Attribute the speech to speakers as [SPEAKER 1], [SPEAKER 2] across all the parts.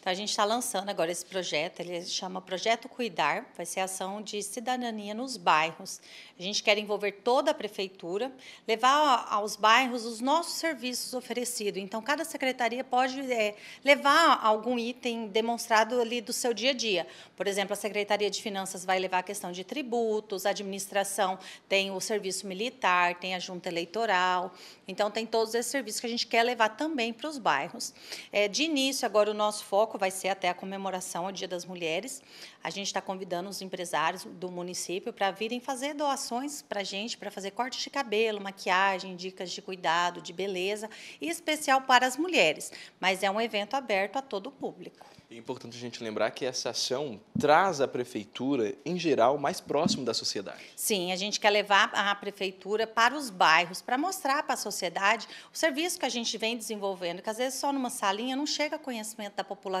[SPEAKER 1] Então, a gente está lançando agora esse projeto, ele chama Projeto Cuidar, vai ser ação de cidadania nos bairros. A gente quer envolver toda a prefeitura, levar aos bairros os nossos serviços oferecidos. Então, cada secretaria pode é, levar algum item demonstrado ali do seu dia a dia. Por exemplo, a Secretaria de Finanças vai levar a questão de tributos, a administração tem o serviço militar, tem a junta eleitoral. Então, tem todos esses serviços que a gente quer levar também para os bairros. É, de início, agora o nosso foco foco vai ser até a comemoração ao Dia das Mulheres. A gente está convidando os empresários do município para virem fazer doações para a gente, para fazer cortes de cabelo, maquiagem, dicas de cuidado, de beleza, e especial para as mulheres. Mas é um evento aberto a todo o público.
[SPEAKER 2] É importante a gente lembrar que essa ação traz a prefeitura, em geral, mais próximo da sociedade.
[SPEAKER 1] Sim, a gente quer levar a prefeitura para os bairros, para mostrar para a sociedade o serviço que a gente vem desenvolvendo, que às vezes só numa salinha não chega conhecimento da população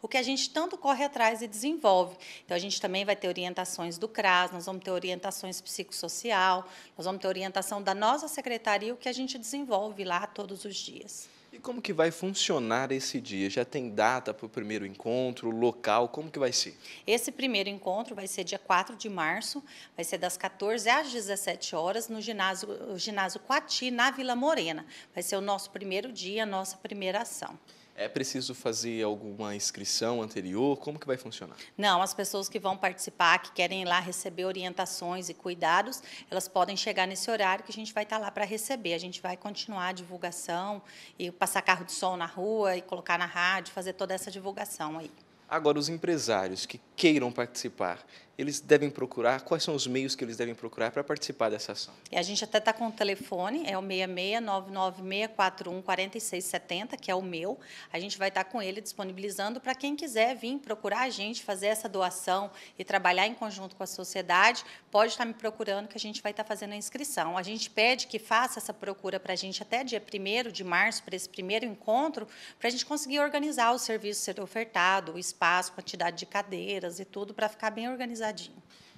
[SPEAKER 1] o que a gente tanto corre atrás e desenvolve. Então, a gente também vai ter orientações do CRAS, nós vamos ter orientações psicossocial, nós vamos ter orientação da nossa secretaria, o que a gente desenvolve lá todos os dias. E
[SPEAKER 2] como que vai funcionar esse dia? Já tem data para o primeiro encontro, local, como que vai ser?
[SPEAKER 1] Esse primeiro encontro vai ser dia 4 de março, vai ser das 14 às 17 horas no ginásio, ginásio Quati, na Vila Morena. Vai ser o nosso primeiro dia, a nossa primeira ação.
[SPEAKER 2] É preciso fazer alguma inscrição anterior? Como que vai funcionar?
[SPEAKER 1] Não, as pessoas que vão participar, que querem ir lá receber orientações e cuidados, elas podem chegar nesse horário que a gente vai estar tá lá para receber. A gente vai continuar a divulgação e passar carro de som na rua e colocar na rádio, fazer toda essa divulgação aí.
[SPEAKER 2] Agora, os empresários que queiram participar, eles devem procurar? Quais são os meios que eles devem procurar para participar dessa ação?
[SPEAKER 1] E a gente até está com o telefone, é o 66996414670, que é o meu. A gente vai estar tá com ele disponibilizando para quem quiser vir procurar a gente, fazer essa doação e trabalhar em conjunto com a sociedade, pode estar tá me procurando que a gente vai estar tá fazendo a inscrição. A gente pede que faça essa procura para a gente até dia 1 de março, para esse primeiro encontro, para a gente conseguir organizar o serviço ser ofertado, o espaço, quantidade de cadeiras e tudo, para ficar bem organizado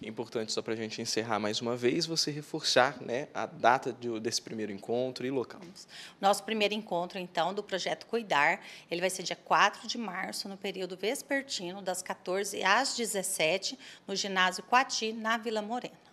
[SPEAKER 2] Importante só para a gente encerrar mais uma vez, você reforçar né, a data de, desse primeiro encontro e local.
[SPEAKER 1] Nosso primeiro encontro, então, do projeto Cuidar, ele vai ser dia 4 de março, no período vespertino, das 14 às 17, no ginásio Coati, na Vila Morena.